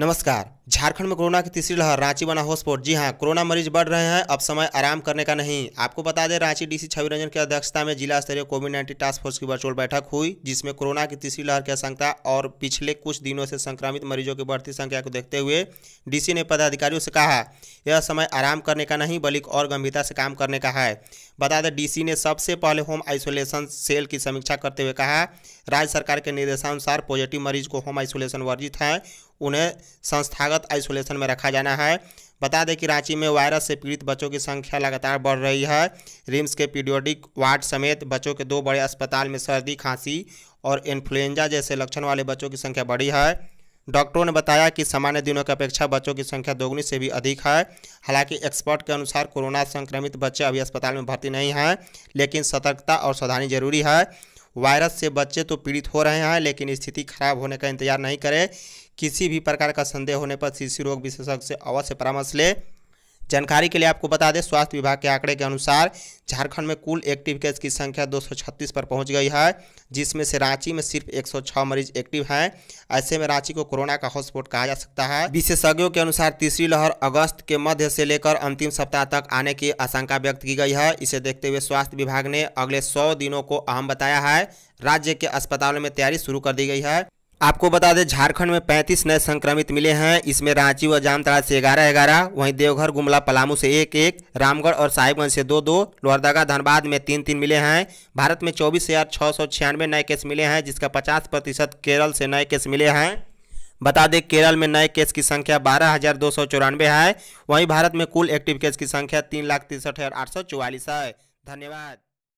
नमस्कार झारखंड में कोरोना की तीसरी लहर रांची बना हॉटस्पॉट जी हां कोरोना मरीज बढ़ रहे हैं अब समय आराम करने का नहीं आपको बता दें रांची डीसी छवि रंजन की अध्यक्षता में जिला स्तरीय कोविड नाइन्टीन टास्क फोर्स की वर्चुअल बैठक हुई जिसमें कोरोना की तीसरी लहर की आशंका और पिछले कुछ दिनों से संक्रमित मरीजों की बढ़ती संख्या को देखते हुए डीसी ने पदाधिकारियों से कहा यह समय आराम करने का नहीं बल्कि और गंभीरता से काम करने का है बता दें डीसी ने सबसे पहले होम आइसोलेशन सेल की समीक्षा करते हुए कहा राज्य सरकार के निर्देशानुसार पॉजिटिव मरीज को होम आइसोलेशन वर्जित हैं उन्हें संस्थागत संस्थागत आइसोलेशन में रखा जाना है बता दें कि रांची में वायरस से पीड़ित बच्चों की संख्या लगातार बढ़ रही है रिम्स के पीडियोडिक वार्ड समेत बच्चों के दो बड़े अस्पताल में सर्दी खांसी और इन्फ्लुएंजा जैसे लक्षण वाले बच्चों की संख्या बढ़ी है डॉक्टरों ने बताया कि सामान्य दिनों की अपेक्षा बच्चों की संख्या दोगुनी से भी अधिक है हालांकि एक्सपर्ट के अनुसार कोरोना संक्रमित बच्चे अभी अस्पताल में भर्ती नहीं हैं लेकिन सतर्कता और सावधानी जरूरी है वायरस से बच्चे तो पीड़ित हो रहे हैं लेकिन स्थिति खराब होने का इंतजार नहीं करें किसी भी प्रकार का संदेह होने पर शिशु रोग विशेषज्ञ से अवश्य परामर्श ले जानकारी के लिए आपको बता दें स्वास्थ्य विभाग के आंकड़े के अनुसार झारखंड में कुल एक्टिव केस की संख्या 236 पर पहुंच गई है जिसमें से रांची में सिर्फ 106 मरीज एक्टिव हैं ऐसे में रांची को कोरोना का हॉटस्पॉट कहा जा सकता है विशेषज्ञों के अनुसार तीसरी लहर अगस्त के मध्य से लेकर अंतिम सप्ताह तक आने की आशंका व्यक्त की गई है इसे देखते हुए स्वास्थ्य विभाग ने अगले सौ दिनों को अहम बताया है राज्य के अस्पतालों में तैयारी शुरू कर दी गई है आपको बता दें झारखंड में 35 नए संक्रमित मिले हैं इसमें रांची व जामताड़ा से ग्यारह ग्यारह वहीं देवघर गुमला पलामू से एक एक रामगढ़ और साहिबगंज से दो दो लोहरदगा धनबाद में तीन तीन मिले हैं भारत में चौबीस हज़ार छः सौ छियानवे नए केस मिले हैं जिसका पचास प्रतिशत केरल से नए केस मिले हैं बता दें केरल में नए केस की संख्या बारह हज़ार दो सौ चौरानवे है वहीं भारत में कुल एक्टिव केस की संख्या तीन लाख तिरसठ हज़ार आठ सौ चौवालीस है धन्यवाद